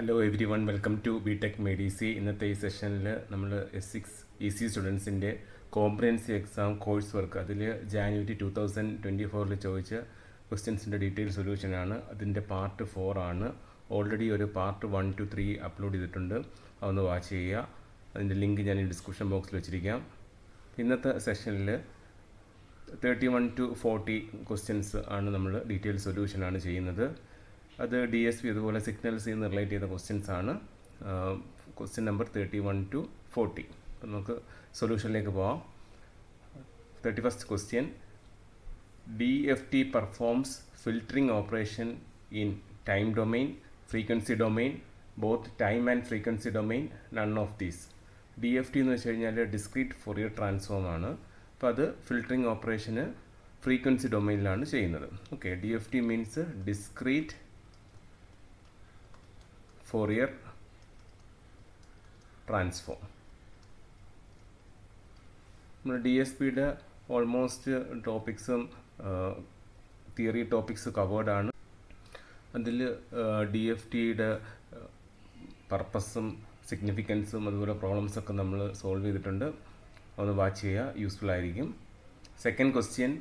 Hello everyone welcome to B tech മെഡിസി ഇന്നത്തെ ഈ സെഷനിൽ നമ്മൾ എസ് സിക്സ് ഇ സി സ്റ്റുഡൻസിൻ്റെ കോംപ്രിഹെൻസീവ് എക്സാം കോഴ്സ് വർക്ക് അതിൽ ജാനുവരി ടു തൗസൻഡ് ട്വൻറ്റി ഫോറിൽ ചോദിച്ച ക്വസ്റ്റ്യൻസിൻ്റെ ഡീറ്റെയിൽ സൊല്യൂഷനാണ് അതിൻ്റെ പാർട്ട് ഫോർ ആണ് ഓൾറെഡി ഒരു part one two three upload ചെയ്തിട്ടുണ്ട് അതൊന്ന് വാച്ച് ചെയ്യുക അതിൻ്റെ ലിങ്ക് ഞാൻ ഈ ഡിസ്ക്രിപ്ഷൻ ബോക്സിൽ വെച്ചിരിക്കാം ഇന്നത്തെ സെഷനിൽ thirty one two forty questions ആണ് നമ്മൾ ഡീറ്റെയിൽ സൊല്യൂഷനാണ് ചെയ്യുന്നത് അത് ഡി എസ് പി അതുപോലെ സിഗ്നൽസ് നിന്ന് റിലേറ്റ് ചെയ്ത ക്വസ്റ്റ്യൻസ് ആണ് question number thirty one two forty അപ്പം നമുക്ക് സൊല്യൂഷനിലേക്ക് പോവാം thirty first question D F T performs filtering operation in time domain frequency domain both time and frequency domain none of these D F T എന്ന് വെച്ച് കഴിഞ്ഞാൽ discrete Fourier transform ആണ് അപ്പോൾ അത് ഫിൽറ്ററിംഗ് ഓപ്പറേഷന് ഫ്രീക്വൻസി ഡൊമെയിനിലാണ് ചെയ്യുന്നത് okay D F T means discrete Fourier transform നമ്മുടെ D S പിയുടെ ഓൾമോസ്റ്റ് ടോപ്പിക്സും തിയറി ടോപ്പിക്സ് കവേർഡാണ് അതിൽ ഡി എഫ് ടിയുടെ പർപ്പസും സിഗ്നിഫിക്കൻസും അതുപോലെ പ്രോബ്ലംസൊക്കെ നമ്മൾ സോൾവ് ചെയ്തിട്ടുണ്ട് ഒന്ന് വാച്ച് ചെയ്യുക യൂസ്ഫുൾ ആയിരിക്കും second question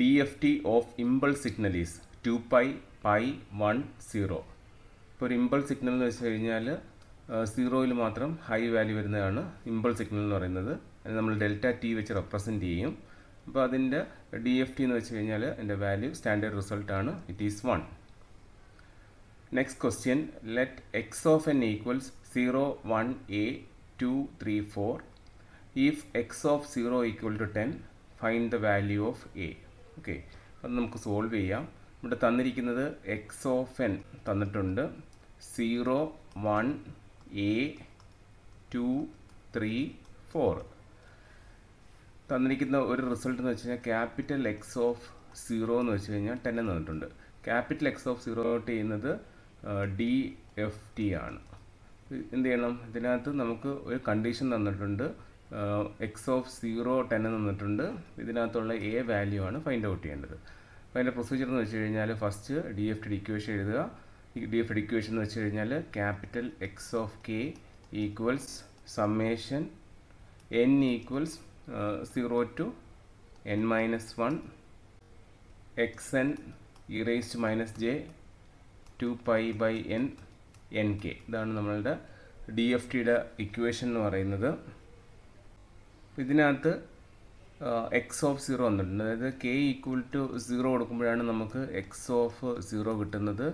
D F T of signal സിഗ്നലീസ് 2 പൈ പൈ വൺ സീറോ ഇപ്പോൾ ഒരു ഇമ്പൾസ് സിഗ്നൽ എന്ന് വെച്ച് കഴിഞ്ഞാൽ സീറോയിൽ മാത്രം ഹൈ വാല്യൂ വരുന്നതാണ് ഇമ്പൾസ് സിഗ്നൽ എന്ന് പറയുന്നത് അത് നമ്മൾ ഡെൽറ്റ ടി വെച്ച് റെപ്രസെൻ്റ് ചെയ്യും അപ്പോൾ അതിൻ്റെ ഡി എഫ് ടി എന്ന് വെച്ച് കഴിഞ്ഞാൽ അതിൻ്റെ വാല്യൂ സ്റ്റാൻഡേർഡ് റിസൾട്ടാണ് it is one next question let x of n equals zero one a two three four if x of zero equal to ten find the value of a okay അത് നമുക്ക് solve ചെയ്യാം ഇവിടെ തന്നിരിക്കുന്നത് x of n തന്നിട്ടുണ്ട് zero one a two three four തന്നിരിക്കുന്ന ഒരു result എന്ന് വെച്ച് കഴിഞ്ഞാൽ ക്യാപിറ്റൽ എക്സ് ഓഫ് സീറോ എന്ന് വെച്ച് കഴിഞ്ഞാൽ ടെൻ എന്ന് തന്നിട്ടുണ്ട് capital x of zero out ചെയ്യുന്നത് ഡി എഫ് ടി ആണ് എന്ത് ചെയ്യണം ഇതിനകത്ത് നമുക്ക് ഒരു കണ്ടീഷൻ തന്നിട്ടുണ്ട് എക്സ് ഓഫ് സീറോ ടെൻ തന്നിട്ടുണ്ട് ഇതിനകത്തുള്ള എ വാല്യൂ ആണ് ഫൈൻഡ് ഔട്ട് ചെയ്യേണ്ടത് അപ്പോൾ അതിൻ്റെ പ്രൊസീജിയർ എന്ന് വെച്ച് കഴിഞ്ഞാൽ first D F T equation എഴുതുക ഡി എഫ് ടി ഇക്വേഷൻ എന്ന് വെച്ച് കഴിഞ്ഞാൽ capital x of k equals summation n equals zero to n minus one x n e raised minus j two pi by n n k ഇതാണ് നമ്മളുടെ D F ടിയുടെ equation എന്ന് പറയുന്നത് ഇതിനകത്ത് X of zero വന്നിട്ടുണ്ട് അതായത് k equal to zero കൊടുക്കുമ്പോഴാണ് നമുക്ക് എക്സ് ഓഫ് സീറോ കിട്ടുന്നത്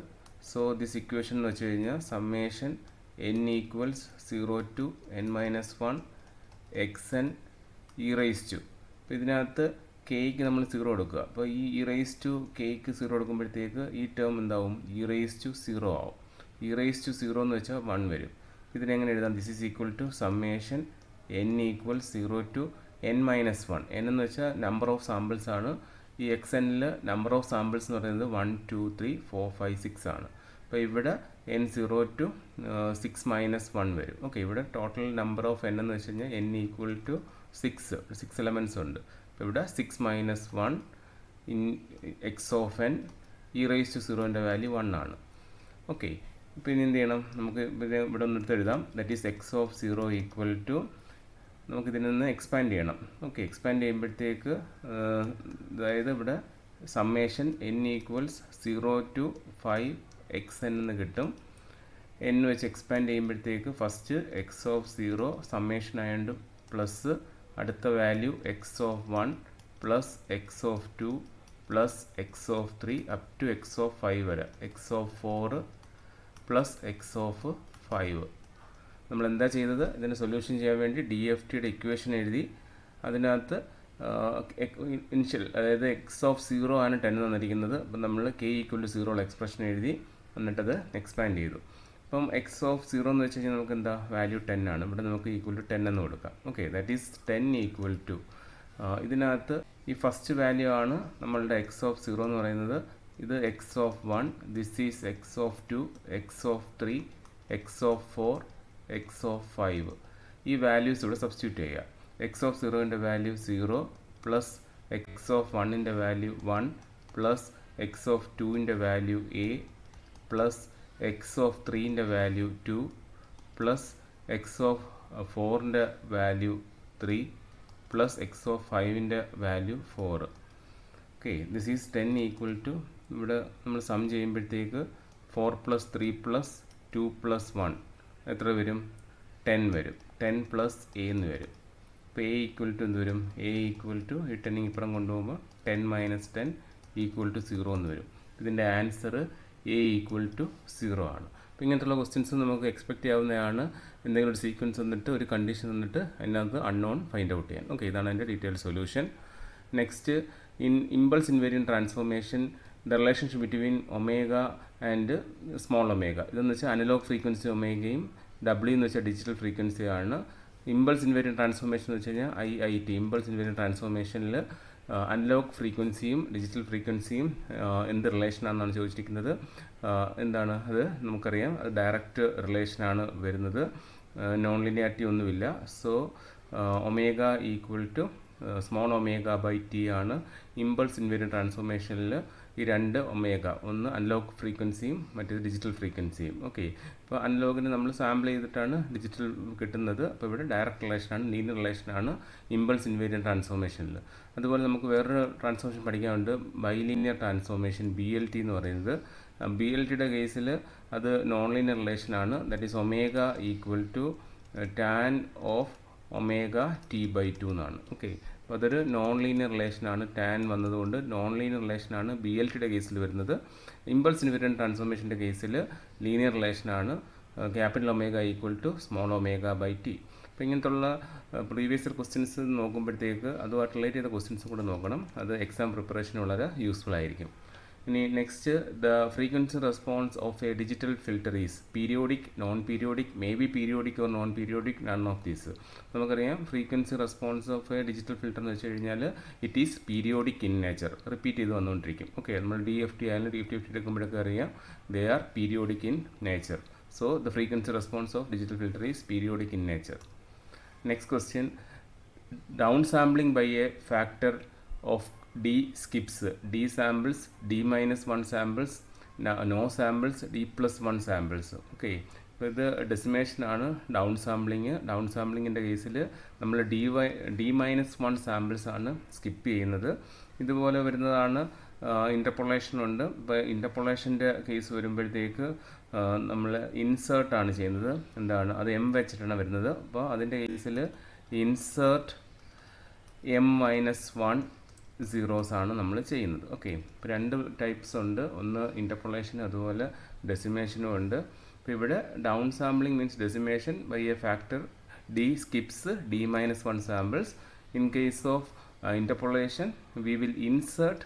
സോ ദിസ് ഇക്വേഷൻ എന്ന് വെച്ച് കഴിഞ്ഞാൽ summation n equals zero to n minus one x n e raise to അപ്പോൾ ഇതിനകത്ത് കെയ്ക്ക് നമ്മൾ സീറോ കൊടുക്കുക അപ്പോൾ ഈ ഇ റൈസ് ടു കെയ്ക്ക് സീറോ കൊടുക്കുമ്പോഴത്തേക്ക് ഈ ടേം എന്താവും ഇ റൈസ് ടു സീറോ ആവും ഇ റൈസ് ടു സീറോ എന്ന് വെച്ചാൽ വൺ വരും ഇതിനെങ്ങനെ എഴുതാം this is equal to summation N equal zero to n minus one n എന്ന് വെച്ചാൽ നമ്പർ ഓഫ് സാമ്പിൾസ് ആണ് ഈ എക്സ് എന്നിൽ നമ്പർ ഓഫ് സാമ്പിൾസ് എന്ന് പറയുന്നത് one two three four five six ആണ് അപ്പോൾ ഇവിടെ n zero to six minus one വരും ഓക്കെ ഇവിടെ ടോട്ടൽ നമ്പർ ഓഫ് എൻ എന്ന് വെച്ച് കഴിഞ്ഞാൽ n equal to six six elements ഉണ്ട് അപ്പോൾ ഇവിടെ six minus one in x of n e raise to സീറോൻ്റെ വാല്യൂ വൺ ആണ് ഓക്കെ പിന്നെ എന്ത് ചെയ്യണം നമുക്ക് ഇവിടെ ഒന്ന് എഴുതാം that is x of zero equal to നമുക്കിതിൽ നിന്ന് എക്സ്പാൻഡ് ചെയ്യണം ഓക്കെ എക്സ്പാൻഡ് ചെയ്യുമ്പോഴത്തേക്ക് അതായത് ഇവിടെ summation n equals zero to five x n എന്ന് കിട്ടും എൻ വെച്ച് എക്സ്പാൻഡ് ചെയ്യുമ്പോഴത്തേക്ക് first x of zero summation ആയതുകൊണ്ട് പ്ലസ് അടുത്ത value x of one plus x of two plus x of three up to x of five വരെ x of four plus x of five നമ്മൾ എന്താ ചെയ്തത് ഇതിന് solution ചെയ്യാൻ വേണ്ടി D F ടിയുടെ ഇക്വേഷൻ എഴുതി അതിനകത്ത് ഇനിഷ്യൽ അതായത് എക്സ് ഓഫ് സീറോ ആണ് ടെൻ തന്നിരിക്കുന്നത് അപ്പം നമ്മൾ k equal to zero expression എഴുതി എന്നിട്ടത് എക്സ്പാൻഡ് ചെയ്തു അപ്പം എക്സ് ഓഫ് സീറോ എന്ന് വെച്ച് കഴിഞ്ഞാൽ നമുക്ക് എന്താ വാല്യൂ ടെൻ ആണ് ഇവിടെ നമുക്ക് ഈക്വൽ ടു ടെൻ എന്ന് കൊടുക്കാം okay that is ten equal to ഇതിനകത്ത് ഈ ഫസ്റ്റ് വാല്യൂ ആണ് നമ്മളുടെ എക്സ് ഓഫ് സീറോ എന്ന് പറയുന്നത് ഇത് x of one this is x of two x of three x of four x of five ഈ വാല്യൂസ് ഇവിടെ സബ്സ്റ്റിറ്റ്യൂട്ട് ചെയ്യുക എക്സ് ഓഫ് സീറോൻ്റെ value zero plus x of വണ്ണിൻ്റെ value one plus x of ടുവിൻ്റെ value a plus x of ത്രീൻ്റെ value two plus x of ഫോറിൻ്റെ value three plus x of ഫൈവിൻ്റെ value four okay this is ten equal to ഇവിടെ നമ്മൾ some ചെയ്യുമ്പോഴത്തേക്ക് four plus three plus two plus one എത്ര വരും ten വരും ten plus A എന്ന് വരും അപ്പോൾ എ ഈക്വൽ ടു എന്ത് വരും എ ഈക്വൽ ടു ഈ ടെൻ ഇപ്പുറം കൊണ്ടുപോകുമ്പോൾ ten minus ten equal to zero എന്ന് വരും ഇതിൻ്റെ answer a equal to zero ആണ് അപ്പോൾ ഇങ്ങനത്തുള്ള ക്വസ്റ്റ്യൻസ് നമുക്ക് എക്സ്പെക്റ്റ് ചെയ്യാവുന്നതാണ് എന്തെങ്കിലും ഒരു സീക്വൻസ് തന്നിട്ട് ഒരു കണ്ടീഷൻ തന്നിട്ട് അതിനകത്ത് അൺനോൺ ഫൈൻഡ് ഔട്ട് ചെയ്യാൻ ഓക്കെ ഇതാണ് അതിൻ്റെ detail solution next in impulse invariant transformation the relationship between omega and small omega ഇതെന്ന് വെച്ചാൽ അനലോഗ് ഫ്രീക്വൻസി ഒമേഗയും ഡബ്ല്യൂ എന്ന് വെച്ചാൽ ഡിജിറ്റൽ ഫ്രീക്വൻസിയാണ് ഇമ്പൾസ് ഇൻവേറ്റഡ് ട്രാൻസ്ഫോർമേഷൻ എന്ന് വെച്ച് കഴിഞ്ഞാൽ I I T impulse invariant ട്രാൻസ്ഫോർമേഷനിൽ അൺലോക്ക് ഫ്രീക്വൻസിയും ഡിജിറ്റൽ ഫ്രീക്വൻസിയും എന്ത് റിലേഷനാണെന്നാണ് ചോദിച്ചിരിക്കുന്നത് uh, എന്താണ് അത് നമുക്കറിയാം അത് ഡയറക്റ്റ് റിലേഷനാണ് വരുന്നത് നോൺ uh, ലിനിയാരിറ്റി ഒന്നുമില്ല so omega equal to small omega by T ആണ് ഇമ്പൾസ് ഇൻവേരിയൻ ട്രാൻസ്ഫോർമേഷനിൽ ഈ രണ്ട് ഒമേഗ ഒന്ന് അൺലോക്ക് ഫ്രീക്വൻസിയും മറ്റേത് ഡിജിറ്റൽ ഫ്രീക്വൻസിയും ഓക്കെ ഇപ്പോൾ അൺലോക്കിന് നമ്മൾ സാമ്പിൾ ചെയ്തിട്ടാണ് ഡിജിറ്റൽ കിട്ടുന്നത് അപ്പോൾ ഇവിടെ ഡയറക്റ്റ് റിലേഷനാണ് ലീനിയർ റിലേഷനാണ് ഇമ്പൾസ് ഇൻവേരിയൻ ട്രാൻസ്ഫോർമേഷനിൽ അതുപോലെ നമുക്ക് വേറൊരു ട്രാൻസ്ഫോർമേഷൻ പഠിക്കാനുണ്ട് bilinear transformation B L T എന്ന് പറയുന്നത് ബി എൽ ടിയുടെ കേസിൽ അത് നോൺ ലീനിയർ റിലേഷനാണ് that is omega equal to tan of omega T by two എന്നാണ് ഓക്കെ അപ്പോൾ അതൊരു നോൺ ലീനിയർ റിലേഷനാണ് ടാൻ വന്നതുകൊണ്ട് നോൺ ലീനിയർ റിലേഷനാണ് ബി എൽ ടിയുടെ കേസിൽ വരുന്നത് ഇമ്പൾസ് ഇൻവിറ്റൻ ട്രാൻസ്ഫോർമേഷൻ്റെ കേസിൽ ലീനിയർ റിലേഷനാണ് capital omega equal to small omega by T അപ്പോൾ ഇങ്ങനത്തുള്ള പ്രീവിയസ് ഇയർ ക്വസ്റ്റ്യൻസ് നോക്കുമ്പോഴത്തേക്ക് അതുമായിട്ട് റിലേറ്റ് ചെയ്ത ക്വസ്റ്റ്യൻസും കൂടെ നോക്കണം അത് എക്സാം പ്രിപ്പറേഷന് വളരെ യൂസ്ഫുൾ ആയിരിക്കും ഇനി next the frequency response of a digital filter is periodic non periodic may be periodic or non periodic none of these നമുക്കറിയാം frequency response of a digital filter എന്ന് വെച്ച് കഴിഞ്ഞാൽ it is periodic in nature repeat ചെയ്ത് വന്നുകൊണ്ടിരിക്കും okay നമ്മൾ D F T ആയാലും D F T F T എടുക്കുമ്പോഴൊക്കെ അറിയാം they are periodic in nature so the frequency response of digital filter is periodic in nature next question down sampling by a factor of D skips D samples D minus one samples no samples D plus one samples okay അപ്പോൾ ഇത് ഡെസിമേഷനാണ് down sampling down സാമ്പിളിങ്ങിൻ്റെ കേസിൽ നമ്മൾ D Y D minus one samples ആണ് skip ചെയ്യുന്നത് ഇതുപോലെ വരുന്നതാണ് ഇൻ്റർപൊളേഷൻ ഉണ്ട് ഇപ്പോൾ ഇൻ്റർപൊളേഷൻ്റെ കേസ് വരുമ്പോഴത്തേക്ക് നമ്മൾ ഇൻസേർട്ടാണ് ചെയ്യുന്നത് എന്താണ് അത് എം വെച്ചിട്ടാണ് വരുന്നത് അപ്പോൾ അതിൻ്റെ കേസിൽ insert M minus one zeros ആണ് നമ്മൾ ചെയ്യുന്നത് ഓക്കെ ഇപ്പോൾ രണ്ട് ടൈപ്സ് ഉണ്ട് ഒന്ന് ഇൻ്റർപൊളേഷനും അതുപോലെ ഡെസിമേഷനും ഉണ്ട് ഇപ്പോൾ ഇവിടെ down sampling means decimation by a factor D skips D minus one samples in case of interpolation we will insert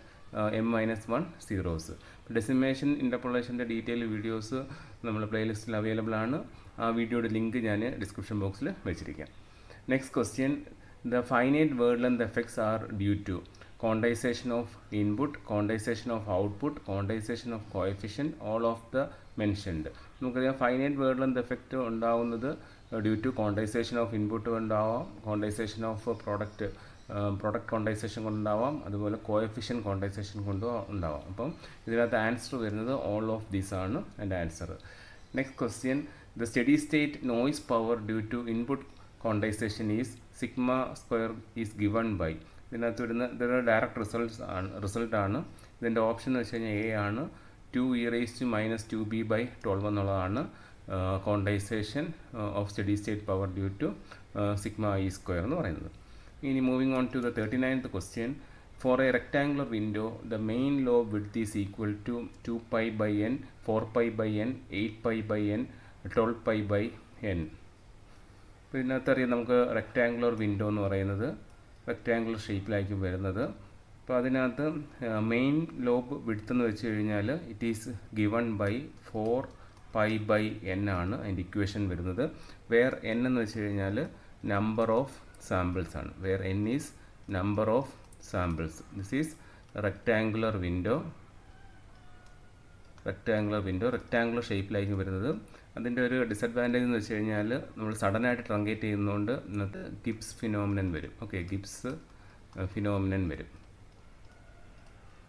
M minus one zeros decimation ഇൻ്റർപൊളേഷൻ്റെ ഡീറ്റെയിൽ വീഡിയോസ് നമ്മൾ പ്ലേലിസ്റ്റിൽ അവൈലബിൾ ആണ് ആ വീഡിയോയുടെ ലിങ്ക് ഞാൻ ഡിസ്ക്രിപ്ഷൻ ബോക്സിൽ വെച്ചിരിക്കാം next question the finite word length effects are due to quantization of input, quantization of output, quantization of coefficient, all of the mentioned. നമുക്കറിയാം ഫൈനൈറ്റ് വേർഡിൽ എന്ത് എഫക്റ്റ് ഉണ്ടാവുന്നത് due to quantization of input കൊണ്ടാവാം quantization of product product quantization കൊണ്ടുണ്ടാവാം അതുപോലെ coefficient quantisation കൊണ്ടും ഉണ്ടാവാം അപ്പം ഇതിനകത്ത് ആൻസർ വരുന്നത് ഓൾ ഓഫ് ദീസ് ആണ് എൻ്റെ answer next question the steady state noise power due to input quantization is sigma square is given by ഇതിനകത്ത് വരുന്ന ഇതൊരു ഡയറക്റ്റ് റിസൾട്ട്സ് ആണ് റിസൾട്ടാണ് ഇതിൻ്റെ ഓപ്ഷൻ എന്ന് വെച്ച് കഴിഞ്ഞാൽ എ ആണ് two e raise to minus two b by twelve എന്നുള്ളതാണ് quantization of steady state power due to sigma e square എന്ന് പറയുന്നത് ഇനി moving on to the thirty ninth question for a rectangular window the main lobe width is equal to two pi by N four pi by N eight pi by N twelve pi by N ഇതിനകത്ത് അറിയാം നമുക്ക് rectangular window എന്ന് പറയുന്നത് rectangular ഷേപ്പിലായിരിക്കും വരുന്നത് അപ്പോൾ അതിനകത്ത് main lobe വിടുത്തെന്ന് വെച്ച് കഴിഞ്ഞാൽ it is given by four pi by N ആണ് അതിൻ്റെ ഇക്വേഷൻ വരുന്നത് വേർ എൻ എന്ന് വെച്ച് കഴിഞ്ഞാൽ നമ്പർ ഓഫ് സാമ്പിൾസ് ആണ് where N is number of samples this is rectangular window rectangular window rectangular ഷേപ്പിലായിരിക്കും വരുന്നത് അതിൻ്റെ ഒരു ഡിസഡ്വാൻറ്റേജ് എന്ന് വെച്ച് കഴിഞ്ഞാൽ നമ്മൾ സഡനായിട്ട് ട്രങ്കേറ്റ് ചെയ്യുന്നതുകൊണ്ട് ഇന്നത്തെ ഗിപ്സ് ഫിനോമിനൻ വരും ഓക്കെ ഗിപ്സ് ഫിനോമിനൻ വരും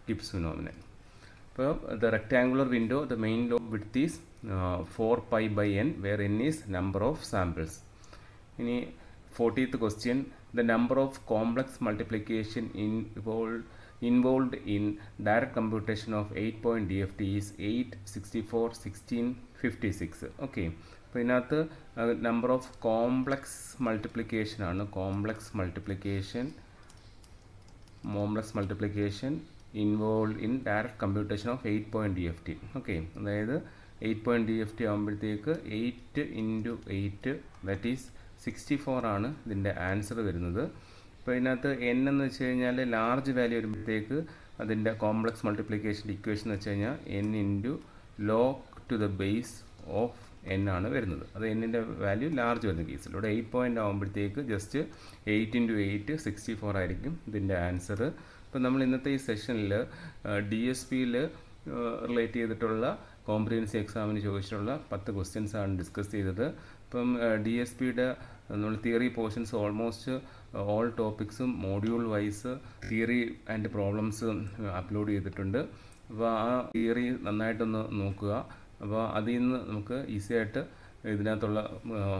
ഗിപ്സ് ഫിനോമിനൻ അപ്പോൾ the rectangular window the main lobe width is four pi by N where N is number of samples ഇനി fortieth question the number of complex multiplication in involve involved in direct computation of 8 point DFT is 8, 64, 16, 56. Okay. അപ്പോൾ number of complex multiplication ആണ് complex multiplication complex multiplication involve in direct computation of eight point D F T okay അതായത് eight point D F T ആകുമ്പോഴത്തേക്ക് eight into eight that is sixty four ആണ് ഇതിൻ്റെ answer വരുന്നത് അപ്പോൾ ഇതിനകത്ത് N എന്ന് വെച്ച് കഴിഞ്ഞാൽ ലാർജ് വാല്യൂ വരുമ്പോഴത്തേക്ക് അതിൻ്റെ കോംപ്ലക്സ് മൾട്ടിപ്ലിക്കേഷൻ ഇക്വേഷൻ എന്ന് വെച്ച് കഴിഞ്ഞാൽ N into log to the base of N ആണ് വരുന്നത് അത് എന്നിൻ്റെ വാല്യൂ ലാർജ് വരുന്ന കേസിൽ ഇവിടെ എയ്റ്റ് പോയിൻ്റ് ആകുമ്പോഴത്തേക്ക് just eight into eight sixty four ആയിരിക്കും ഇതിൻ്റെ ആൻസർ അപ്പോൾ നമ്മൾ ഇന്നത്തെ ഈ സെഷനിൽ ഡി എസ് പിയിൽ റിലേറ്റ് ചെയ്തിട്ടുള്ള കോംപ്രിഹെൻസി എക്സാമിന് ചോദിച്ചിട്ടുള്ള പത്ത് ക്വസ്റ്റ്യൻസാണ് ഡിസ്കസ് ചെയ്തത് ഇപ്പം ഡി എസ് പിയുടെ നമ്മൾ തിയറി പോർഷൻസ് ഓൾമോസ്റ്റ് ഓൾ ടോപ്പിക്സും module wise theory and problems upload ചെയ്തിട്ടുണ്ട് അപ്പോൾ ആ തിയറി നന്നായിട്ടൊന്ന് നോക്കുക അപ്പോൾ അതിൽ നിന്ന് നമുക്ക് ഈസി ആയിട്ട് ഇതിനകത്തുള്ള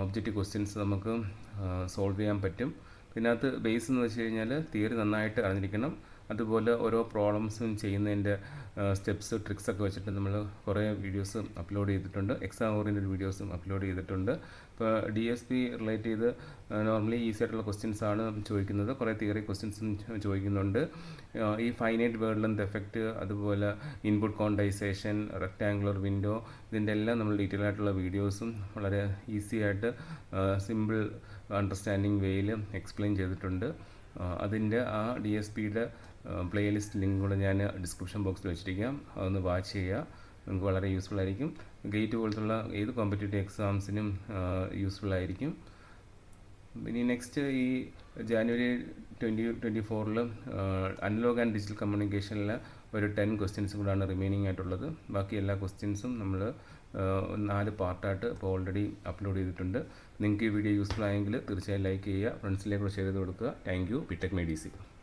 ഒബ്ജക്റ്റീവ് uh, ക്വസ്റ്റ്യൻസ് നമുക്ക് സോൾവ് uh, ചെയ്യാൻ പറ്റും ഇതിനകത്ത് ബേസ് എന്ന് വെച്ച് കഴിഞ്ഞാൽ തിയറി നന്നായിട്ട് അറിഞ്ഞിരിക്കണം അതുപോലെ ഓരോ പ്രോബ്ലംസും ചെയ്യുന്നതിൻ്റെ സ്റ്റെപ്സ് ട്രിക്സൊക്കെ വെച്ചിട്ട് നമ്മൾ കുറേ വീഡിയോസ് അപ്ലോഡ് ചെയ്തിട്ടുണ്ട് എക്സാം ഓറിയൻറ്റഡ് വീഡിയോസും അപ്ലോഡ് ചെയ്തിട്ടുണ്ട് ഇപ്പോൾ ഡി എസ് പി റിലേറ്റ് ചെയ്ത് നോർമലി ഈസി ആയിട്ടുള്ള ക്വസ്റ്റ്യൻസ് ആണ് ചോദിക്കുന്നത് കുറേ തിയറി ക്വസ്റ്റ്യൻസും ചോദിക്കുന്നുണ്ട് ഈ ഫൈനൈറ്റ് വേർഡ് ലെന്ത് എഫക്റ്റ് അതുപോലെ ഇൻപുട്ട് കോണ്ടൈസേഷൻ റെക്റ്റാങ്കുലർ വിൻഡോ ഇതിൻ്റെ എല്ലാം നമ്മൾ ഡീറ്റെയിൽ ആയിട്ടുള്ള വീഡിയോസും വളരെ ഈസി ആയിട്ട് സിമ്പിൾ അണ്ടർസ്റ്റാൻഡിങ് വേയിൽ എക്സ്പ്ലെയിൻ ചെയ്തിട്ടുണ്ട് അതിൻ്റെ ആ ഡി എസ് പിയുടെ പ്ലേലിസ്റ്റ് ലിങ്ക് കൂടെ ഞാൻ ഡിസ്ക്രിപ്ഷൻ ബോക്സിൽ വെച്ചിരിക്കാം അതൊന്ന് വാച്ച് ചെയ്യുക നിങ്ങൾക്ക് വളരെ യൂസ്ഫുൾ ആയിരിക്കും ഗേറ്റ് പോലത്തുള്ള ഏത് കോമ്പറ്റേറ്റീവ് എക്സാംസിനും യൂസ്ഫുൾ ആയിരിക്കും ഇനി നെക്സ്റ്റ് ഈ ജാനുവരി ട്വൻറ്റി ട്വൻറ്റി ഫോറിൽ അനലോഗ് ആൻഡ് ഡിജിറ്റൽ കമ്മ്യൂണിക്കേഷനിൽ ഒരു ടെൻ ക്വസ്റ്റ്യൻസ് കൂടാണ് റിമൈനിങ് ആയിട്ടുള്ളത് ബാക്കി എല്ലാ ക്വസ്റ്റ്യൻസും നമ്മൾ നാല് പാർട്ടായിട്ട് ഇപ്പോൾ ഓൾറെഡി അപ്ലോഡ് ചെയ്തിട്ടുണ്ട് നിങ്ങൾക്ക് ഈ വീഡിയോ യൂസ്ഫുൾ ആയെങ്കിൽ തീർച്ചയായും ലൈക്ക് ചെയ്യുക ഫ്രണ്ട്സിലേക്കൂടെ ചെയ്ത് കൊടുക്കുക താങ്ക് യു ബിടെക് മെഡിസി